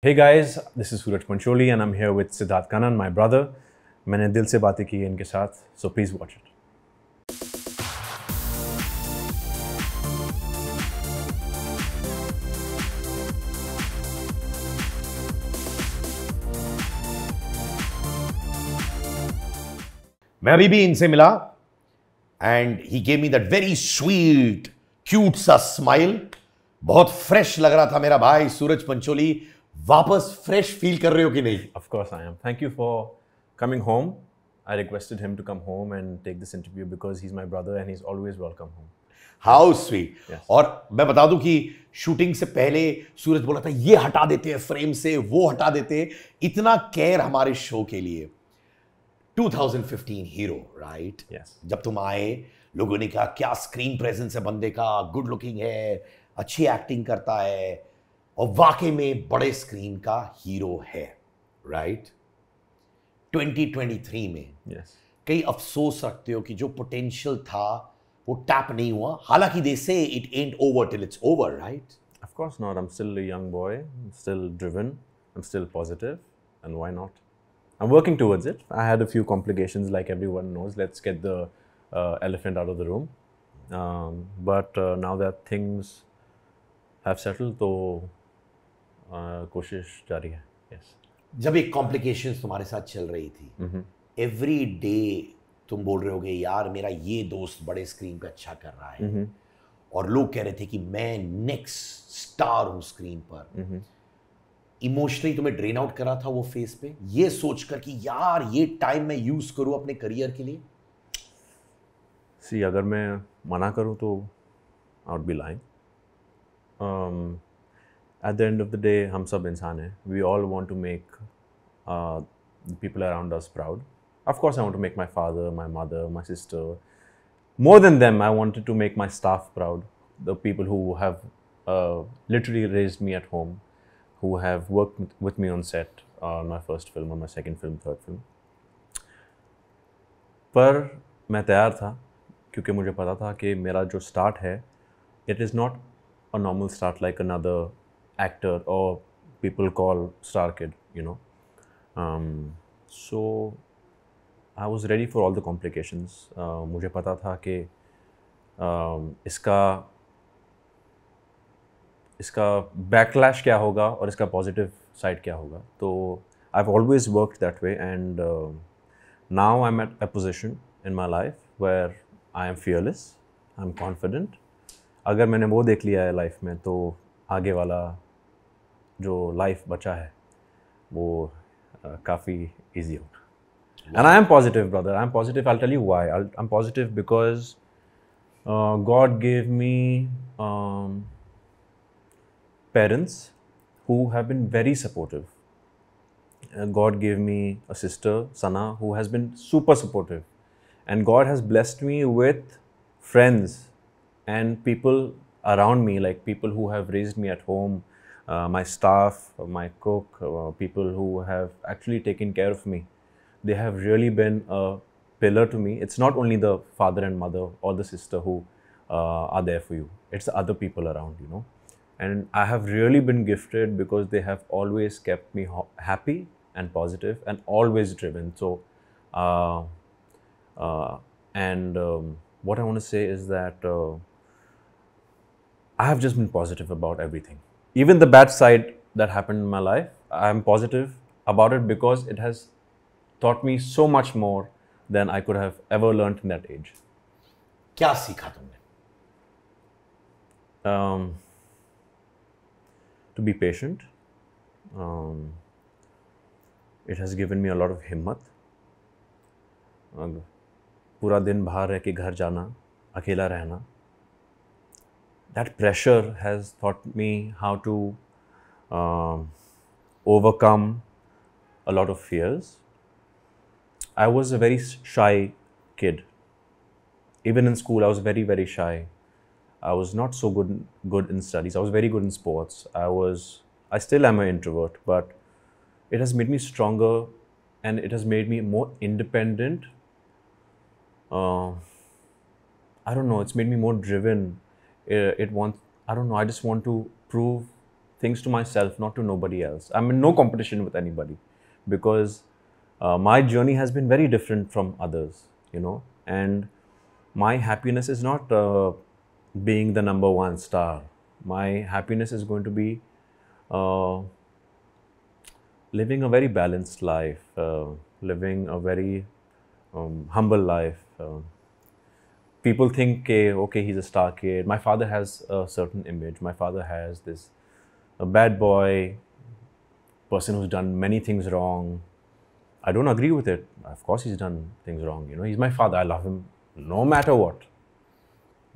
Hey guys, this is Suraj Pancholi and I'm here with Siddharth Kanan, my brother. मैंने दिल से बातें की इनके साथ सो प्लीज़ वॉच इट मैं अभी भी इनसे मिला and he gave me that very sweet cute सा स्माइल बहुत फ्रेश लग रहा था मेरा भाई सूरज पंचोली वापस फ्रेश फील कर रहे हो कि नहीं of course I am thank you for coming home I requested him to come home and take this interview because he is my brother and he is always welcome home how sweet और मैं बता दूं कि shooting से पहले सूरज बोला था ये हटा देते हैं फ्रेम से वो हटा देते हैं इतना केयर हमारे शो के लिए 2015 हीरो राइट यस जब तुम आए लोगों ने कहा क्या स्क्रीन प्रेजेंस है बंदे का गुड लुकिंग है अच्छी एक्टिंग करता है और वाकई में बड़े स्क्रीन का हीरो है राइट right? 2023 में yes. कई अफसोस रखते हो कि जो पोटेंशियल था वो टैप नहीं हुआ हालांकि they say it ain't over till it's over right of course not I am still a young boy still driven I am still positive and why not I am working towards it I had a few complications like everyone knows let's get the elephant out of the room but now that things have settled तो कोशिश जारी है yes जब एक complication तुम्हारे साथ चल रही थी एवरी डे तुम बोल रहे होगे यार मेरा ये दोस्त बड़े स्क्रीन पे अच्छा कर रहा है और लोग कह रहे थे कि मैं नेक्स्ट स्टार हूं स्क्रीन पर इमोशनली तुम्हें ड्रेन आउट करा था वो फेस पे ये सोचकर कि यार ये टाइम मैं यूज़ करूं अपने करियर के लिए सी अगर मैं मना करूं तो I'd be lying at the end of the day हम सब इंसान हैं we all want to make people around us proud of course I want to make my father my mother my sister more than them I want to make my staff proud the people who have literally raise me at home who have work with me on set my first film और my second film third film पर मैं तैयार था क्योंकि मुझे पता था कि मेरा जो स्टार्ट है it is not a normal start like another actor or people call star kid, you know. Um, so I was ready for all the complications मुझे पता था कि uh, इसका इसका बैकलैश क्या होगा और इसका पॉजिटिव साइड क्या होगा तो I have always work that way and now I am at a position in my life where I am fearless I am confident अगर मैंने वो देख लिया है लाइफ में तो आगे वाला जो लाइफ बचा है वो काफ़ी ईजी होगा and I am positive brother I am positive I tell you why I am positive because God gave me parents who have been very supportive God gave me a sister Sana who has been super supportive and God has blessed me with friends and people around me like people who have raised me at home Uh, my staff, uh, my cook, uh, people who have actually taken care of me, they have really been a pillar to me. It's not only the father and mother or the sister who are there for you, it's the other people around, you know and I have really been gifted because they have always kept me happy and positive and always driven. So, uh, uh, and um, what I want to say is that uh, I have just been positive about everything even the bad side that happened in my life, I'm positive about it because it has taught me so much more than I could have ever learned in that age. क्या सीखा तुमने? Um, to be patient. Um, it has given me a lot of himmat. पूरा दिन बाहर रह के घर जाना, अकेला रहना that pressure has taught me how to uh, overcome a lot of fears. I was a very shy kid. Even in school, I was very, very shy. I was not so good good in studies. I was very good in sports. I was I still am an introvert, but it has made me stronger and it has made me more independent. Uh, I don't know, it's made me more driven uh, it wants i don't know i just want to prove things to myself not to nobody else i'm in no competition with anybody because uh, my journey has been very different from others you know and my happiness is not uh, being the number one star my happiness is going to be uh, living a very balanced life uh, living a very um, humble life uh, people think, okay, okay, he's a star kid. My father has a certain image. My father has this a bad boy, person who's done many things wrong. I don't agree with it. Of course, he's done things wrong. You know, he's my father. I love him no matter what.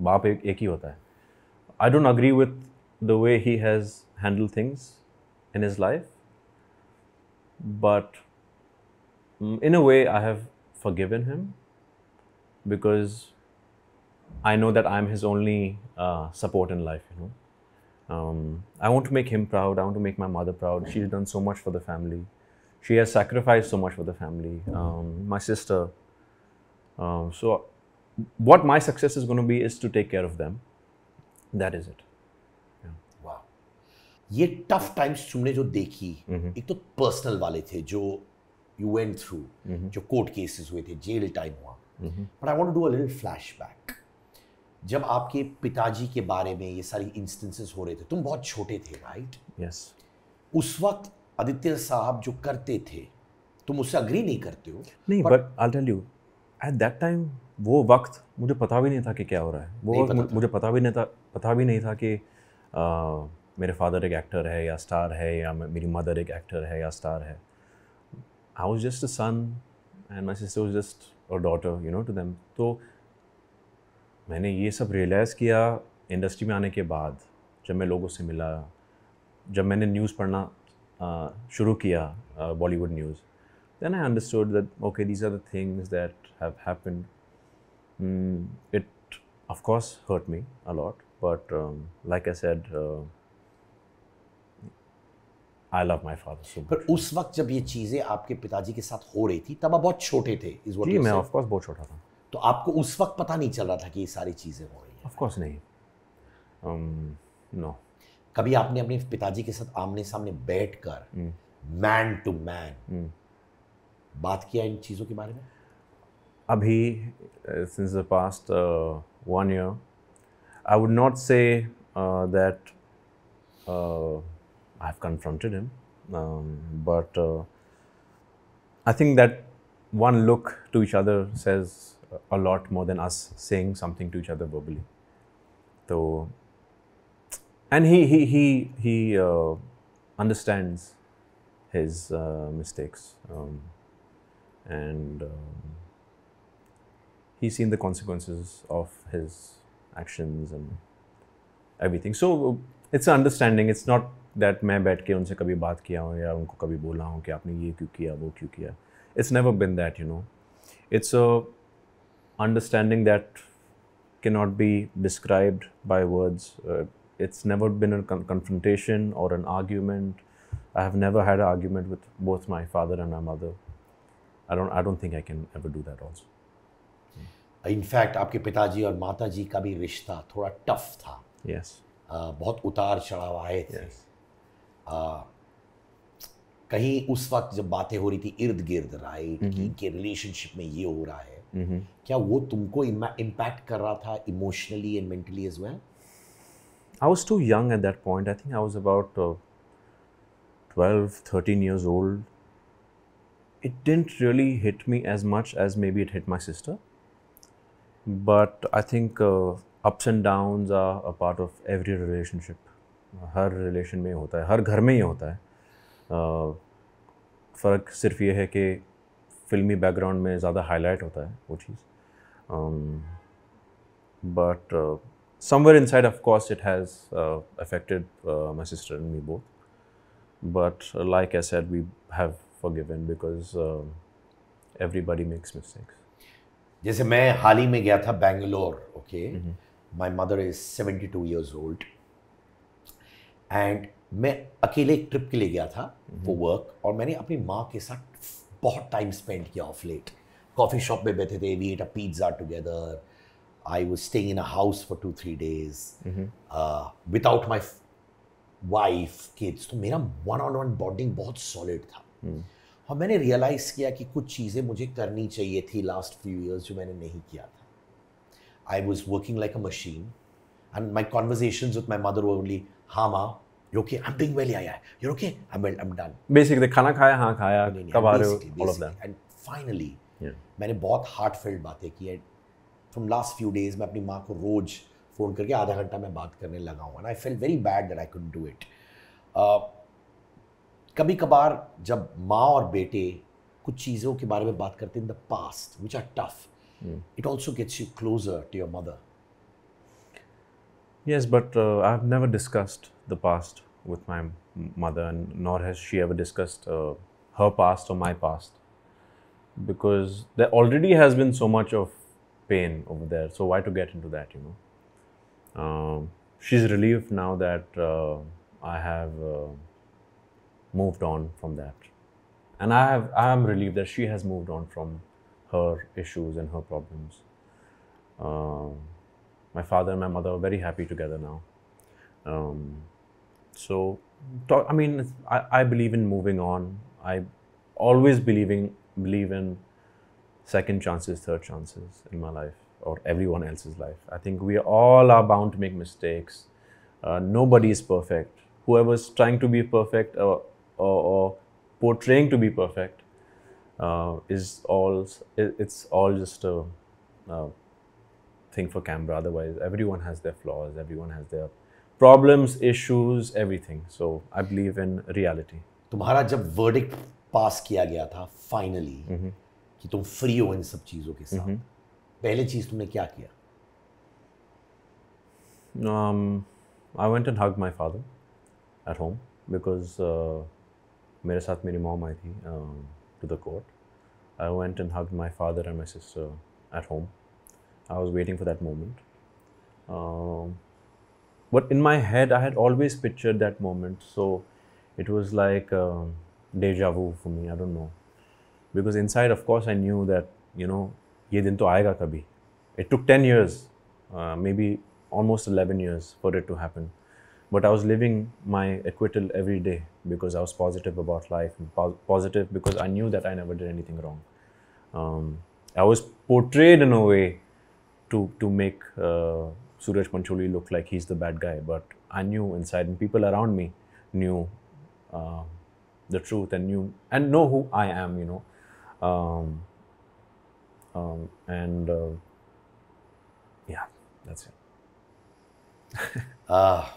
ek hi hota hai. I don't agree with the way he has handled things in his life, but mm, in a way, I have forgiven him because. I know that I'm his only uh, support in life. You know, um, I want to make him proud. I want to make my mother proud. She's done so much for the family. She has sacrificed so much for the family. Um, my sister. Um, so, what my success is going to be is to take care of them. That is it. ये tough times तुमने जो देखी mm-hmm. एक तो personal वाले थे जो you went through जो कोर्ट केसेस हुए थे जेल टाइम हुआ but I want to do a little flashback जब आपके पिताजी के बारे में ये सारी इंस्टेंसेस हो रहे थे तुम बहुत छोटे थे राइट यस yes. उस वक्त आदित्य साहब जो करते थे तुम उससे अग्री नहीं करते हो नहीं but I tell you at that time वो वक्त मुझे पता भी नहीं था कि क्या हो रहा है वो पता मुझे पता भी नहीं था पता भी नहीं था कि आ, मेरे फादर एक एक्टर है या स्टार है या मेरी मदर एक एक्टर है या स्टार है I was just a son and my sister was just our daughter you know to them तो मैंने ये सब रियलाइज़ किया इंडस्ट्री में आने के बाद जब मैं लोगों से मिला जब मैंने न्यूज़ पढ़ना शुरू किया Bollywood news then I understood that okay these are the things that have happen it of course hurt me a lot but like I said I love my father so पर उस वक्त जब ये चीज़ें आपके पिताजी के साथ हो रही थी तब आप बहुत छोटे थे इस जी, मैं ऑफकोर्स बहुत छोटा था तो आपको उस वक्त पता नहीं चल रहा था कि ये सारी चीज़ें हो रही हैं ऑफकोर्स नहीं नो um, no. कभी आपने अपने पिताजी के साथ आमने सामने बैठ कर मैन टू मैन बात किया इन चीज़ों के बारे में अभी since the past one year I would not say that I have confronted him but I think that one look to each other says a lot more than us saying something to each other verbally. So, and he he he he uh, understands his uh, mistakes, um, and um, he's seen the consequences of his actions and everything. So it's understanding. It's not that मैं बैठ के उनसे कभी बात किया हूँ या उनको कभी बोला हूँ कि आपने ये क्यों किया वो क्यों किया. It's never been that, you know. It's a understanding that cannot be described by words. Uh, it's never been a con confrontation or an argument. I have never had an argument with both my father and my mother. I don't, I don't think I can ever do that also. In आपके पिताजी और माताजी का भी रिश्ता थोड़ा tough था yes. uh, बहुत उतार चढ़ाव आए थे yes. uh, कहीं उस वक्त जब बातें हो रही थी इर्द गिर्द राइट mm -hmm. कि रिलेशनशिप mm-hmm. में ये हो रहा है Mm-hmm. क्या वो तुमको इम्पैक्ट कर रहा था emotionally and mentally as well I was too young at that point I think I was about twelve thirteen years old it didn't really hit me as much as maybe it hit my sister but I think ups and down are a part of every relationship हर relation में होता है हर घर में ही होता है uh, फ़र्क सिर्फ ये है कि फिल्मी बैकग्राउंड में ज़्यादा हाईलाइट होता है वो चीज़ but somewhere inside of course it has affected my sister and me both but like I said we have forgiven because everybody makes mistakes जैसे मैं हाल ही में गया था Bangalore okay my mother is seventy two years old and मैं अकेले एक ट्रिप के लिए गया था वो mm-hmm. वर्क और मैंने अपनी माँ के साथ बहुत टाइम स्पेंड किया ऑफ लेट कॉफ़ी शॉप में बैठे थे we ate a pizza together I was staying in a house for two three days without my wife kids तो मेरा वन ऑन वन बॉन्डिंग बहुत सॉलिड था mm. और मैंने रियलाइज़ किया कि कुछ चीज़ें मुझे करनी चाहिए थी लास्ट फ्यू ईयर्स जो मैंने नहीं किया था I was working like a machine and my conversation with my mother only हा माँ you okay I am doing well yeah you okay I am well I am done basically खाना खाया हां खाया कब आ रहे हो all of that and finally मैंने बहुत हार्ट बातें की है फ्रॉम लास्ट फ्यू डेज मैं अपनी माँ को रोज फ़ोन करके आधा घंटा मैं बात करने लगा हूँ and I feel very bad that I could do it कभी कभार जब माँ और बेटे कुछ चीज़ों के बारे में बात करते in the past which are tough it also gets you closer to your mother Yes, but I have never discussed the past with my mother, and nor has she ever discussed uh, her past or my past because there already has been so much of pain over there. So why to get into that, you know? Um, she's relieved now that uh, I have uh, moved on from that, and I have I am relieved that she has moved on from her issues and her problems. Um, my father and my mother are very happy together now. Um, so, talk, I mean, I, I believe in moving on. I always believing believe in second chances, third chances in my life or everyone else's life. I think we all are bound to make mistakes. Uh, nobody is perfect. Whoever's trying to be perfect or, or, or portraying to be perfect uh, is all it's all just a, a uh, thing for camera. Otherwise, everyone has their flaws. Everyone has their problems issues everything so I believe in reality तुम्हारा जब verdict पास किया गया था finally mm-hmm. कि तुम free हो इन सब चीजों के साथ mm-hmm. पहले चीज तुमने क्या किया I went and hug my father at home because मेरे साथ मेरी मॉम आई थी to the court I went and hug my father and my sister at home I was waiting for that moment but in my head, I had always pictured that moment. So it was like uh, deja vu for me. I don't know. Because inside, of course, I knew that, you know, ye din to aayega kabhi. It took 10 years, uh, maybe almost 11 years for it to happen. But I was living my acquittal every day because I was positive about life and po- positive because I knew that I never did anything wrong. Um, I was portrayed in a way to, to make. Uh, Suraj Pancholi looked like he's the bad guy, but I knew inside, and people around me knew uh, the truth and knew and know who I am, you know. Um, um, and uh, yeah, that's it. uh,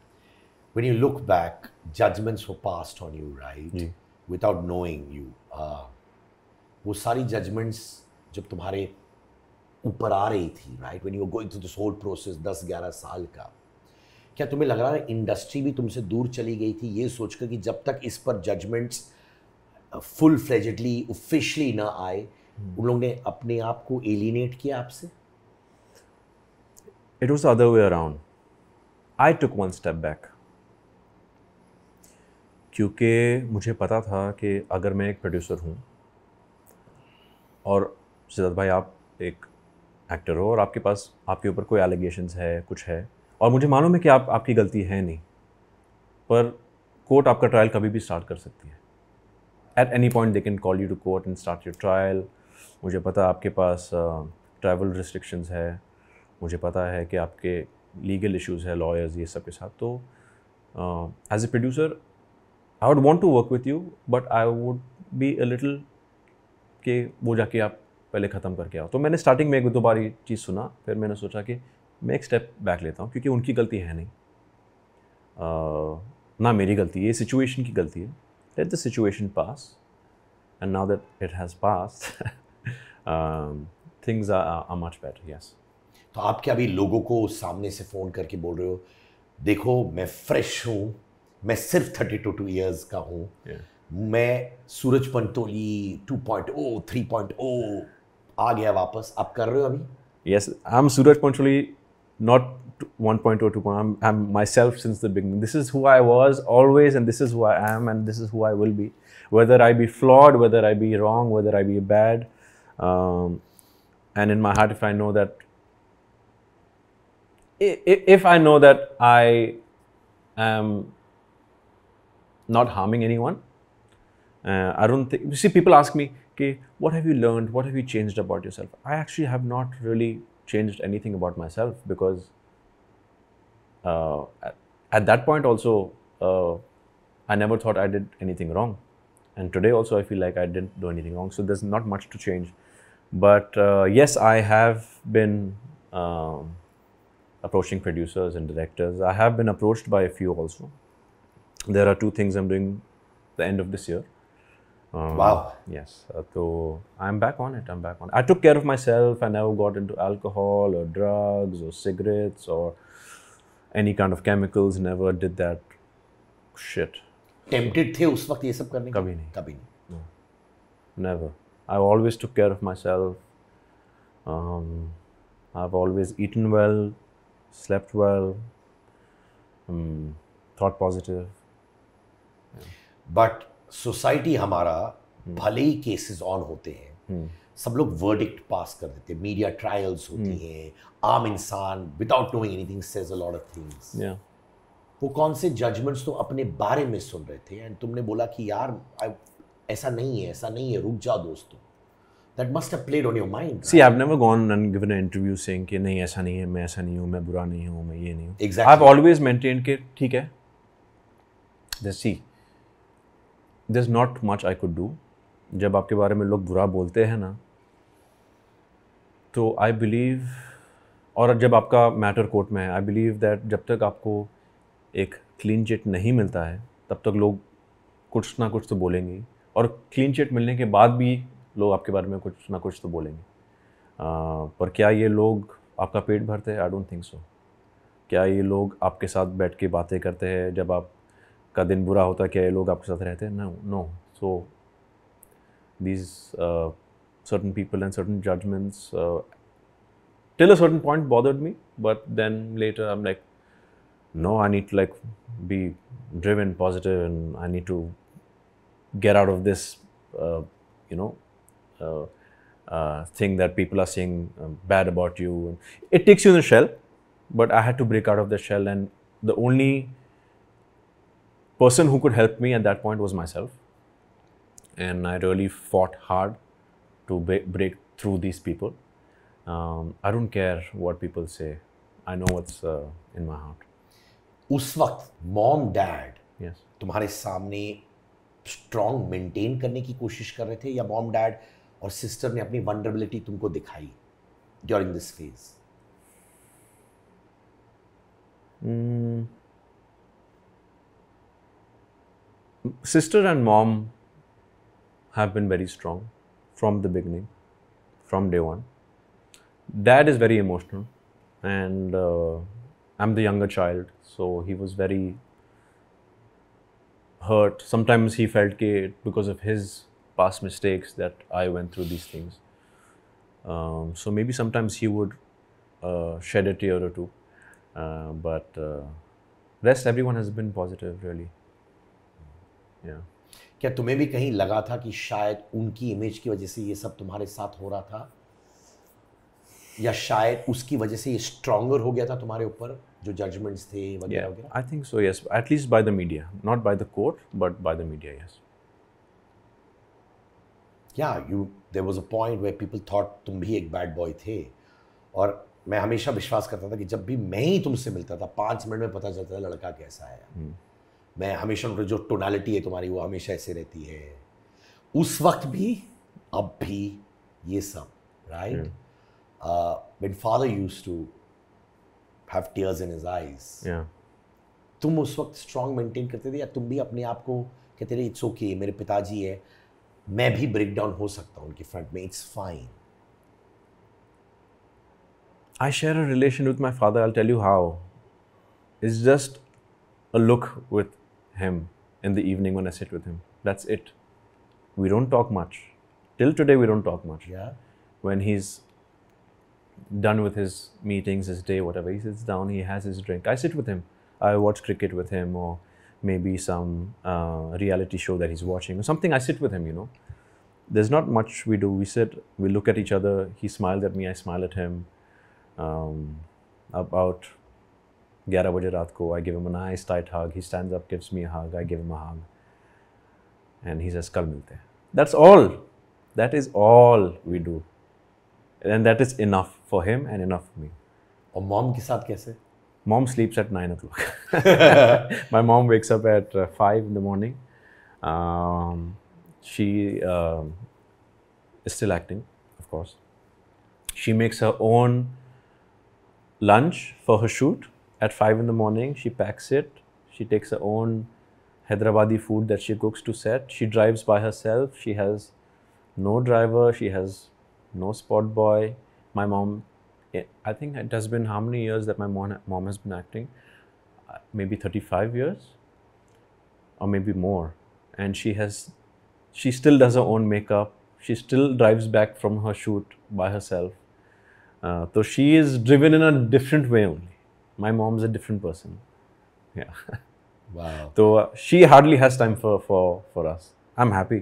when you look back, judgments were passed on you, right? Hmm. Without knowing you. Uh, वो judgments, judgements जब ऊपर आ रही थी right when you going through this whole process दस ग्यारह साल का क्या तुम्हें लग रहा है इंडस्ट्री भी तुमसे दूर चली गई थी ये सोचकर कि जब तक इस पर जजमेंट्स फुल फ्लेजडली ऑफिशली ना आए उन लोगों ने अपने आप को एलिनेट किया आपसे it was other way around I took one step back क्योंकि मुझे पता था कि अगर मैं एक प्रोड्यूसर हूँ और सिद्धार्थ भाई आप एक एक्टर हो और आपके पास आपके ऊपर कोई एलिगेशंस है कुछ है और मुझे मालूम है कि आप आपकी गलती है नहीं पर कोर्ट आपका ट्रायल कभी भी स्टार्ट कर सकती है at any point they can call you to court and start your trial मुझे पता है आपके पास ट्रैवल uh, रिस्ट्रिक्शंस है मुझे पता है कि आपके लीगल इश्यूज है लॉयर्स ये सब के साथ तो as a producer I would want to work with you but I would be a little के वो जाके आप पहले ख़त्म करके आओ तो मैंने स्टार्टिंग में एक दो बार ये चीज़ सुना फिर मैंने सोचा कि मैं एक स्टेप बैक लेता हूँ क्योंकि उनकी गलती है नहीं आ, ना मेरी गलती ये सिचुएशन की गलती है let the situation pass and now that it has pass things are much better yes तो आप क्या अभी लोगों को सामने से फ़ोन करके बोल रहे हो देखो मैं फ्रेश हूँ मैं सिर्फ थर्टी टू टू ईयर्स का हूँ yeah. मैं Suraj Pancholi two point O three point O आ गया वापस आप कर रहे हो अभी yes I am Suraj Pancholi not 1.0 2.0 I'm, I'm myself since the beginning this is who I was always and this is who I am and this is who I will be whether I be flawed whether I be wrong whether I be bad um, and in my heart if I know that if I know that I am not harming anyone, uh, I don't think. You see, people ask me, okay, what have you learned? What have you changed about yourself? I actually have not really changed anything about myself because uh, at, that point also, uh, I never thought I did anything wrong. And today also, I feel like I didn't do anything wrong. So there's not much to change. But uh, yes, I have been um, approaching producers and directors. I have been approached by a few also. There are two things I'm doing the end of this year. Um, wow. Yes. so uh, I'm back on it. I'm back on it. I took care of myself. I never got into alcohol or drugs or cigarettes or any kind of chemicals. Never did that shit. Tempted so, थे उस वक्त ये सब करने कभी नहीं कभी नहीं no. Never. I always took care of myself. Um, I've always eaten well, slept well, um, thought positive. Yeah. But society हमारा भले ही केसेस ऑन होते हैं हम्म। सब लोग वर्डिक्ट पास कर देते हैं मीडिया ट्रायल्स होती हम्म। हैं आम इंसान without knowing anything says a lot of things वो कौन से जजमेंट्स तो अपने बारे में सुन रहे थे एंड तुमने बोला कि यार I, ऐसा नहीं है ऐसा नहीं है रुक जाओ दोस्तों that must have played on your mind see I have never gone and given an interview saying कि नहीं ऐसा नहीं है मैं ऐसा नहीं हूं मैं बुरा नहीं हूं मैं ये नहीं हूं आई हैव ऑलवेज मेंटेन कि ठीक है. Let's see this not much I could do जब आपके बारे में लोग बुरा बोलते हैं ना तो आई बिलीव और जब आपका मैटर कोर्ट में है आई बिलीव दैट जब तक आपको एक क्लीन चिट नहीं मिलता है तब तक लोग कुछ ना कुछ तो बोलेंगे और क्लीन चिट मिलने के बाद भी लोग आपके बारे में कुछ ना कुछ तो बोलेंगे uh, पर क्या ये लोग आपका पेट भरते हैं आई डोंट थिंक सो क्या ये लोग आपके साथ बैठ के बातें करते हैं जब आप का दिन बुरा होता क्या है लोग आपके साथ रहते हैं these uh, certain people and certain judgments uh, till a certain point bothered me but then later i'm like no i need to like be driven positive and i need to get out of this uh, you know thing that people are saying um, bad about you it takes you in a shell but i had to break out of the shell and the only person who could help me at that point was myself. And I really fought hard to break through these people. Um, I don't care what people say. I know what's uh, in my heart. उस वक्त mom dad तुम्हारे सामने strong maintain करने की कोशिश कर रहे थे या मॉम डैड और सिस्टर ने अपनी वनरेबिलिटी तुमको दिखाई during this phase sister and mom have been very strong from the beginning, from day one. Dad is very emotional, and uh, I'm the younger child, so he was very hurt. Sometimes he felt that because of his past mistakes that I went through these things. Um, so maybe sometimes he would uh, shed a tear or two, uh, but uh, rest everyone has been positive really. क्या तुम्हें भी कहीं लगा था कि शायद उनकी image की वजह से ये सब तुम्हारे साथ हो रहा था या शायद उसकी वजह से ये स्ट्रॉन्गर हो गया था तुम्हारे ऊपर जो जजमेंट्स थे वगैरह वगैरह I think so yes at least by the media not by the court but by the media yes yeah you there was a point where people thought तुम भी एक बैड बॉय थे और मैं हमेशा विश्वास करता था कि जब भी मैं ही तुमसे मिलता था पाँच मिनट में पता चलता था लड़का कैसा है hmm. मैं हमेशा जो टोनालिटी है तुम्हारी वो हमेशा ऐसे रहती है उस वक्त भी अब भी ये सब राइट मेन father used to have tears in his eyes तुम उस वक्त स्ट्रांग मेंटेन करते थे या तुम भी अपने आप को कहते रहे इट्स ओके मेरे पिताजी है मैं भी ब्रेक डाउन हो सकता हूँ उनके फ्रंट में it's fine I share relation with my father I tell you how how. It's just a look him in the evening when I sit with him. That's it. We don't talk much. Till today, we don't talk much. Yeah. When he's done with his meetings, his day, whatever, he sits down, he has his drink. I sit with him. I watch cricket with him or maybe some uh, reality show that he's watching or something. I sit with him, you know. There's not much we do. We sit, we look at each other. He smiles at me, I smile at him. Um, about ग्यारह बजे रात को I give M nice tight hug he stand up gives me hug I give am a hug and he says कल मिलते हैं that's all that is all we do and that is enough for him and enough for me और mom के साथ कैसे mom स्लीप्स eight nine O clock my mom wakes up at five in the morning she still acting of course she makes a own lunch for her shoot at 5 in the morning, she packs it. She takes her own Hyderabadi food that she cooks to set. She drives by herself. She has no driver. She has no spot boy. My mom, eh, I think it has been how many years that my mom, mom has been acting? Uh, maybe 35 years or maybe more. And she has, she still does her own makeup. She still drives back from her shoot by herself. Uh, so she is driven in a different way only. My mom is a different person तो she hardly has time for for for us I am happy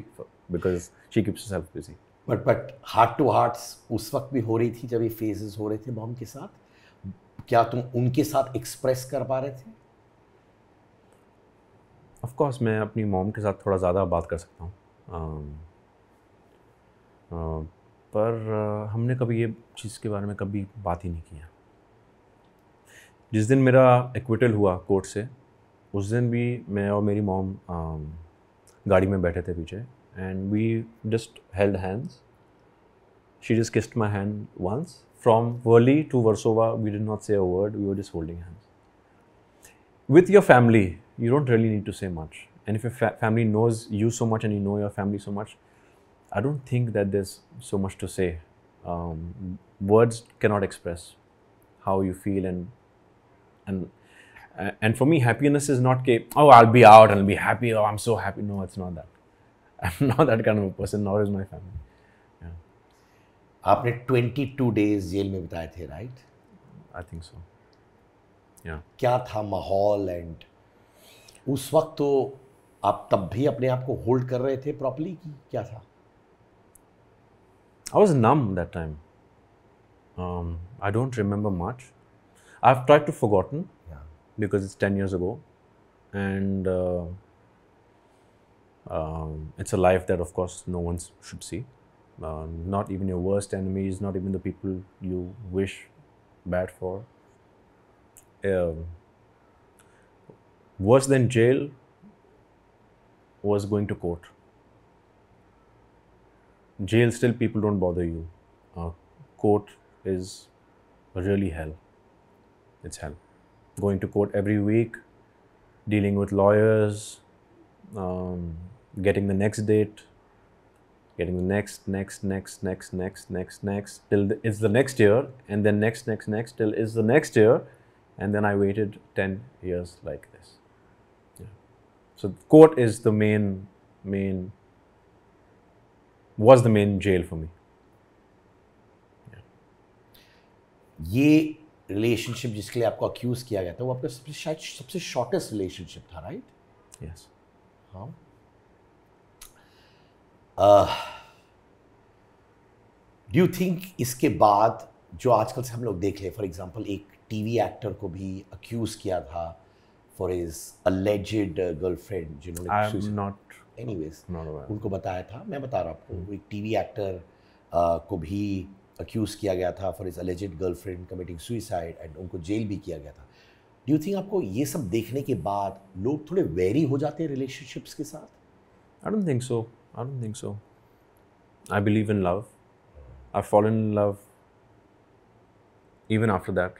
because she keeps self busy but but heart to heart उस वक्त भी हो रही थी जब ये phases हो रहे थे मॉम के साथ क्या तुम उनके साथ एक्सप्रेस कर पा रहे थे ऑफ कोर्स मैं अपनी मॉम के साथ थोड़ा ज़्यादा बात कर सकता हूँ um, uh, पर uh, हमने कभी ये चीज़ के बारे में कभी बात ही नहीं किया जिस दिन मेरा एक्विटल हुआ कोर्ट से उस दिन भी मैं और मेरी मॉम um, गाड़ी में बैठे थे पीछे and we just held hands she just kissed my hand once from Worli to Versova we did not say a word we are just holding hands with your family you don't really need to say much and if family knows you so much and you know your family so much I don't think that this is so much to say words cannot express how you feel and and uh, and for me happiness is not okay oh i'll be out and i'll be happy oh i'm so happy no it's not that i'm not that kind of a person nor is my family आपने 22 days jail में बिताए थे right I think सो या क्या था माहौल and उस वक्त तो आप तब भी अपने आप को होल्ड कर रहे थे प्रॉपरली कि क्या था I was numb that time I don't remember much I've tried to forgotten yeah. because it's 10 years ago. And uh, um, it's a life that, of course, no one should see. Uh, not even your worst enemies, not even the people you wish bad for. Um, worse than jail was going to court. Jail, still people don't bother you. Uh, court is really hell it's hell. Going to court every week, dealing with lawyers, um, getting the next date, getting the next, next, next, next, next, next, next, till the, it's the next year, and then next, next, next, till it's the next year, and then I waited 10 years like this. Yeah. So court is the main, main, was the main jail for me. Yeah. ये relationship जिसके लिए आपको accused किया गया था वो आपका शायद सबसे शॉर्टेस्ट रिलेशनशिप था राइट यस हाँ डू यू थिंक इसके बाद जो आजकल से हम लोग देख रहे फॉर एग्जांपल एक टीवी एक्टर को भी अक्यूज किया था फॉर इज अलेजेड गर्लफ्रेंड जिन्होंने नॉट एनीवेज उनको बताया था मैं बता रहा हूँ आपको hmm. एक टीवी एक्टर uh, को भी अक्यूज किया गया था for his alleged girlfriend committing suicide and उनको जेल भी किया गया था डू यू थिंक आपको ये सब देखने के बाद लोग थोड़े वेरी हो जाते हैं रिलेशनशिप्स के साथ I don't think so I don't think so I believe in love I follow in love even after that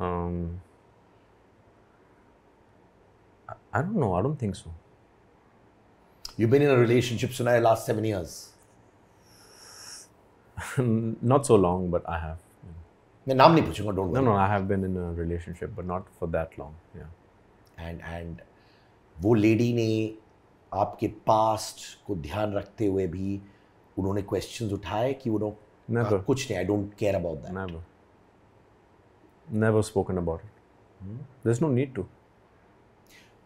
I don't know I don't think so you been in in a relationship, Sunaya, last seven not so long, but I have. मैं नाम नहीं पूछूंगा don't know no I have been in a relationship but not for that long yeah and and वो lady ने आपके past को ध्यान रखते हुए भी उन्होंने क्वेश्चंस उठाए कि वो नेवर कुछ नहीं I don't care about that never never spoken about it there is no need to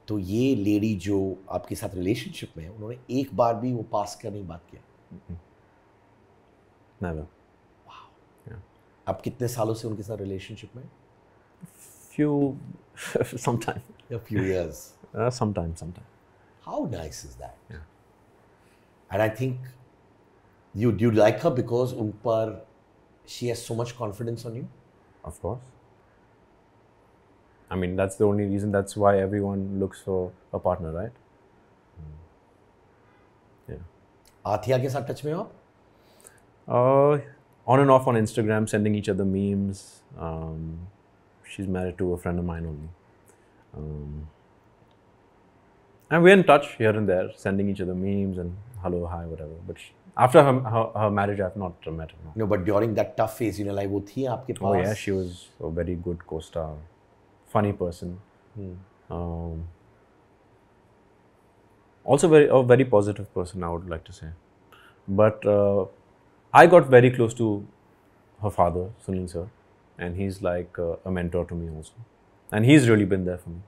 तो ये लेडी जो आपके साथ रिलेशनशिप में है उन्होंने एक बार भी वो पास का नहीं बात किया mm -hmm. नेवर आप कितने सालों से उनके साथ रिलेशनशिप में few sometime a few years uh, sometime sometime how nice is that yeah. and i think you you like her because unpar she has so much confidence on you of course i mean that's the only reason that's why everyone looks for a partner right hmm. yeah Athiya के साथ touch में हो आप Uh, on and off on Instagram, sending each other memes. Um, she's married to a friend of mine only. Um, and we're in touch here and there, sending each other memes and hello, hi, whatever. But she, after her, her, her, marriage, I've not met her. No. no, but during that tough phase, you know, like, was thi aapke paas. Oh yeah, she was a very good co-star, funny person. Hmm. Um, also very a very positive person, I would like to say. But uh, I got very close to her father, Sunil sir, and he's like uh, a mentor to me also. And he's really been there for me.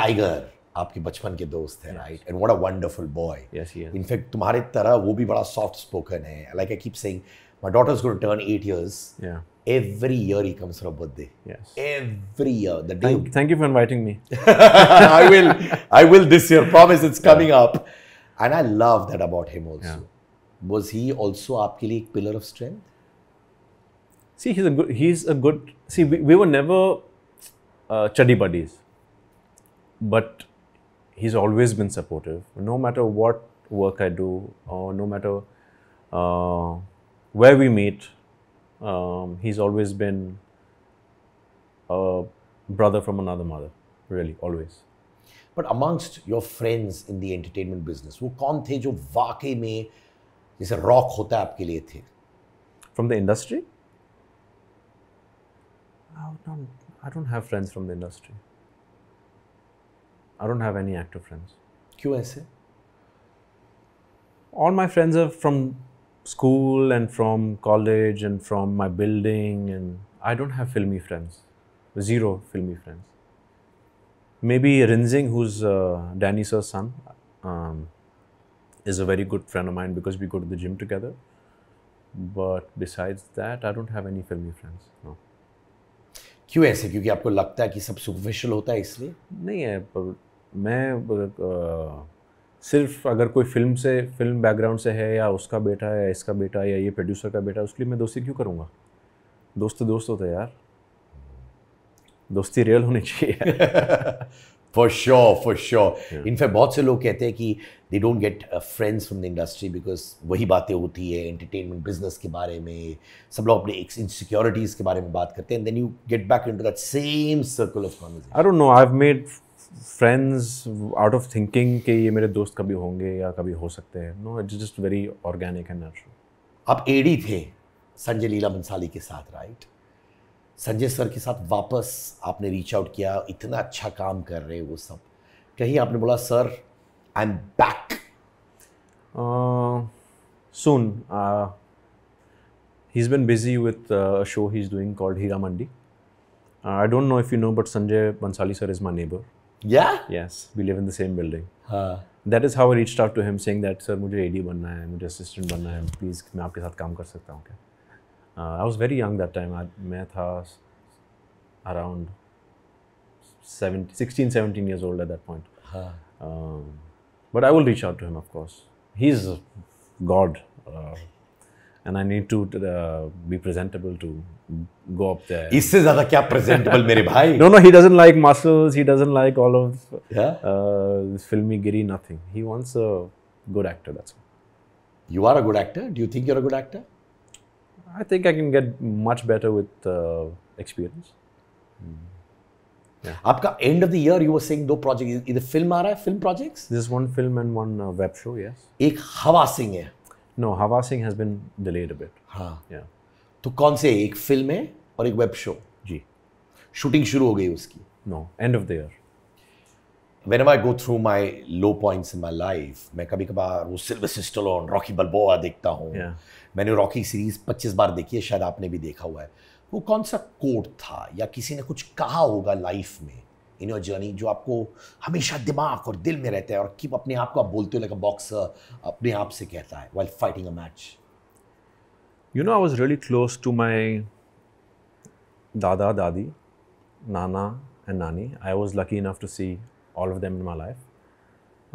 Tiger. आपके बचपन के दोस्त हैं right and what a wonderful boy in fact तुम्हारे तरह वो भी बड़ा सॉफ्ट स्पोकन है Like I keep saying, my daughter's going to turn eight years. Yeah. Every year he comes for a birthday. Yes. Every year. The day. Thank, you for inviting me. I will. I will this year. Promise it's coming up. And I love that about him also was he also आपके लिए pillar of strength? See, he's a good. He's a good. See, we, we were never uh, chuddy buddies, but he's always been supportive. No matter what work I do, or no matter uh, where we meet, um, he's always been a brother from another mother. Really, always. But amongst your friends in the entertainment business, who कौन थे जो जैसे rock होता है आपके लिए थे from the industry I don't have friends from the industry I don't have any active friends क्यों ऐसे all my friends are from school and from college and from my building and i don't have filmy friends zero filmy friends maybe rinzing who's uh, danny sir's son um, is a very good friend of mine because we go to the gym together. But besides that, I don't have any filmy friends. No. क्यों ऐसे क्योंकि आपको लगता है कि सब superficial होता है इसलिए नहीं है मैं आ, सिर्फ अगर कोई फिल्म से फिल्म बैकग्राउंड से है या उसका बेटा है या इसका बेटा या ये प्रोड्यूसर का बेटा है उसके लिए मैं दोस्ती क्यों करूँगा दोस्त तो दोस्त होते यार दोस्ती रियल होनी चाहिए for sure for sure in fact बहुत से लोग कहते हैं कि they don't get friends from the industry because वही बातें होती है एंटरटेनमेंट बिजनेस के बारे में सब लोग अपने इनसिक्योरिटीज़ के बारे में बात करते हैं then you get back into that same circle of I don't know I have made friends out of thinking के ये मेरे दोस्त कभी होंगे या कभी हो सकते हैं no it's just very organic and natural आप एडी थे संजय लीला मंसाली के साथ राइट संजय सर के साथ वापस आपने रीच आउट किया इतना अच्छा काम कर रहे वो सब कहीं आपने बोला sir I am back soon he's been busy with show he's is doing called Heera Mandi I don't know if you know but Sanjay Bhansali sir is my neighbour yeah yes we live in the same building that is how reach start to him saying that sir मुझे AD बनना है मुझे assistant बनना है please मैं आपके साथ काम कर सकता हूँ क्या Uh, I was very young that time. I, मैं था around 17, 16, 17 years old at that point. Huh. Um, but I will reach out to him, of course. He's God. Uh, and I need to uh, be presentable to go up there. he ज़्यादा क्या presentable मेरे भाई? No, no, he doesn't like muscles. He doesn't like all of yeah? uh, filmy giri, nothing. He wants a good actor, that's all. You are a good actor? Do you think you're a good actor? I think I can get much better with uh, experience. Mm. Yeah. आपका end of the year you were saying दो project इधर film आ रहा है film projects this one film and one web show yes एक हवा सिंह है no Hawa Singh has been delayed a bit हां या तो कौन से एक फिल्म है और एक वेब शो जी शूटिंग शुरू हो गई उसकी no end of the year whenever I go through my low points in my life मैं कभी कभार वो सिल्वर सिस्टल और रॉकी बलबोआ देखता हूँ yeah. मैंने रॉकी सीरीज पच्चीस बार देखी है शायद आपने भी देखा हुआ है वो कौन सा कोट था या किसी ने कुछ कहा होगा लाइफ में इन योर जर्नी जो आपको हमेशा दिमाग और दिल में रहता है और किप अपने आप को आप बोलते हो लाइक अ बॉक्सर अपने आप से कहता है while fighting a match you know I was really close to my dada dadi nana and nani I was lucky enough to see all of them in my life.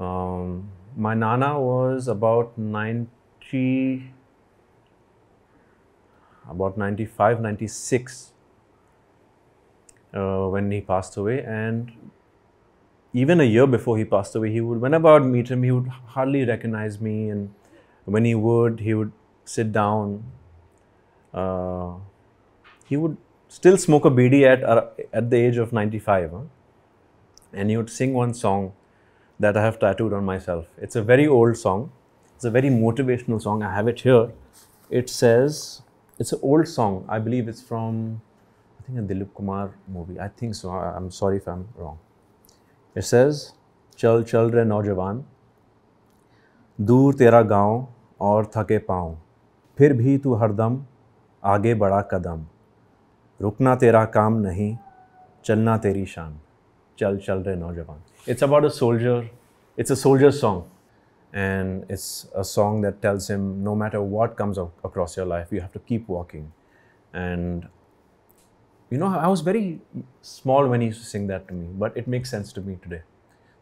Um, my nana was about 90, about 95, 96 uh, when he passed away. And even a year before he passed away, he would, whenever I would meet him, he would hardly recognize me. And when he would, he would sit down. Uh, he would still smoke a BD at, uh, at the age of 95. Huh? and he would sing one song that I have tattooed on myself. It's a very old song. It's a very motivational song. I have it here. It says, it's an old song. I believe it's from, I think, a Dilip Kumar movie. I think so. I'm sorry if I'm wrong. It says, Chal chal re nojavan, दूर tera गांव और थके पाँव फिर भी तू हरदम aage bada kadam. Rukna tera काम nahi, chalna teri शान Chal Chal Re Naujawan. It's about a soldier. It's a soldier's song. And it's a song that tells him no matter what comes across your life, you have to keep walking. And you know, I was very small when he used to sing that to me, but it makes sense to me today.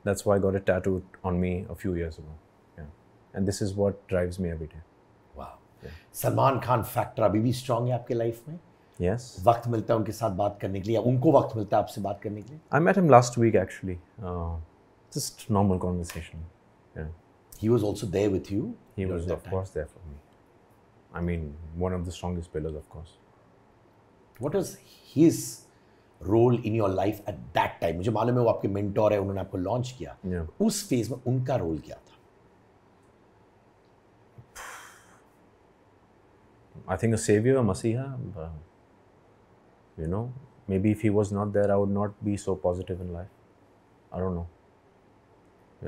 That's why I got it tattooed on me a few years ago. Yeah. And this is what drives me every day. Wow. Yeah. Salman Khan factor अभी भी strong in your life yes वक्त मिलता है उनके साथ बात करने के लिए या उनको वक्त मिलता है आपसे बात करने के लिए I met him last week actually just normal conversation he was also there with you I mean one of the strongest pillars of course what was role in your life at that time मुझे मालूम है वो आपके mentor है उन्होंने आपको launch किया yeah. उस फेज में उनका रोल क्या था I think a savior, a you know maybe if he was not there i would not be so positive in life i don't know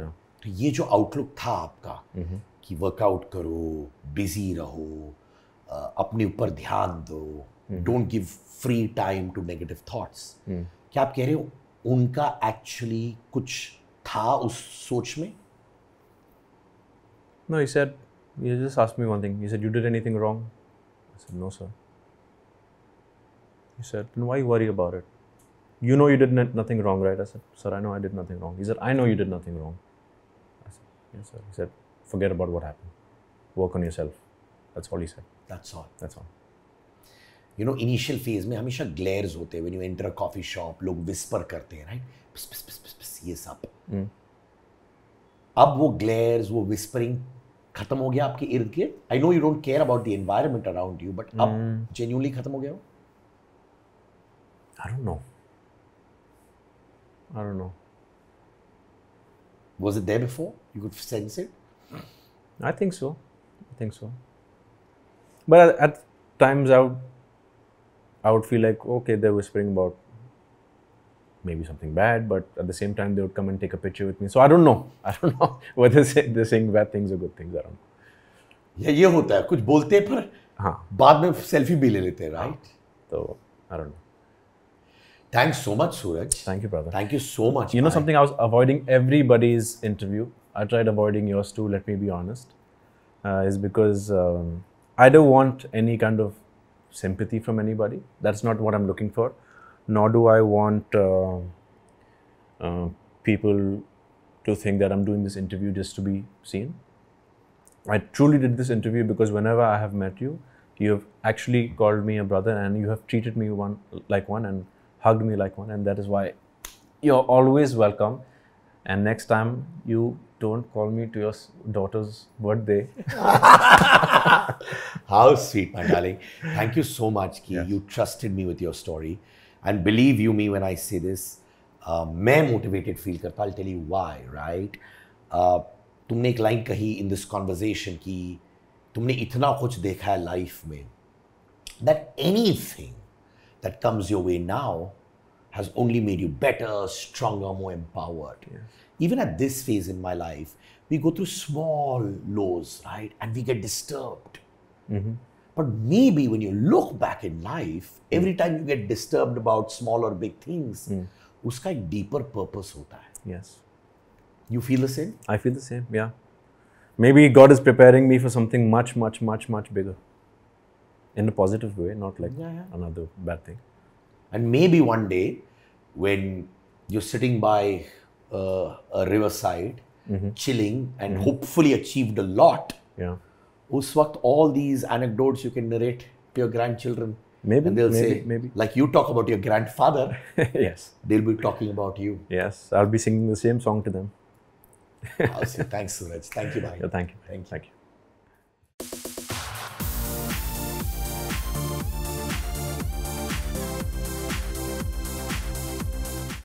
yeah तो ये जो आउटलुक था आपका mm-hmm. कि वर्कआउट करो बिजी रहो अपने ऊपर ध्यान दो don't give free time to negative thoughts क्या आप कह रहे हो उनका एक्चुअली कुछ था उस सोच में no he said he just asked me one thing. He said, "You did anything wrong?" I said, "No, sir." He said, Then why worry about it? You know you did nothing wrong, right? I said, Sir, I know I did nothing wrong. He said, I know you did nothing wrong. I said, Yes, sir. He said, Forget about what happened. Work on yourself. That's all he said. That's all. That's all. You know initial phase में हमेशा glares होते हैं when you enter coffee shop लोग whisper करते हैं right पिस पिस पिस पिस पिस ये सब mm. अब वो ग्लेयर्स वो विस्परिंग खत्म हो गया आपके इर्द गिर्द I know you don't care about the environment around you but अब जेन्यूनली खत्म हो गया हो I don't know. I don't know. Was it there before? You could sense it? I think so. I think so. But at, at times I would, I would feel like, okay, they're whispering about maybe something bad, but at the same time, they would come and take a picture with me. So I don't know. I don't know whether they're saying bad things or good things. I don't know. yeah, ये होता है कुछ बोलते हैं पर हाँ बाद में सेल्फी भी ले लेते हैं राइट तो Thanks so much, Suraj. Thank you, brother. Thank you so much. You know something? I was avoiding everybody's interview. I tried avoiding yours too. Let me be honest. Uh, is because um, I don't want any kind of sympathy from anybody. That's not what I'm looking for. Nor do I want uh, uh, people to think that I'm doing this interview just to be seen. I truly did this interview because whenever I have met you, you have actually called me a brother and you have treated me one like one and hugged me like one, and that is why you're always welcome. And next time you don't call me to your daughter's birthday. How sweet, my darling. Thank you so much, Ki. Yes. You trusted me with your story. And believe you me when I say this, uh, am motivated feel करता I'll tell you why, right? Uh, तुमने एक line कही in this conversation की तुमने इतना कुछ देखा है लाइफ में that anything that comes your way now has only made you better, stronger, more empowered. Even at this phase in my life, we go through small lows, right? And we get disturbed. Mm-hmm. But maybe when you look back in life, mm. every time you get disturbed about small or big things, mm. उसका एक deeper purpose होता है Yes. You feel the same. I feel the same. Yeah. Maybe God is preparing me for something much, much, much, much bigger in a positive way, not like yeah, yeah. another bad thing. And maybe one day, when you're sitting by uh, a riverside, mm-hmm. chilling, and mm-hmm. hopefully achieved a lot, yeah. us all these anecdotes you can narrate to your grandchildren. Maybe, and they'll maybe, say, maybe. like you talk about your grandfather. yes. They'll be talking about you. Yes. I'll be singing the same song to them. awesome. Thanks, Suraj. Thank you, bye. Yeah, thank you. Thank you. Thank you.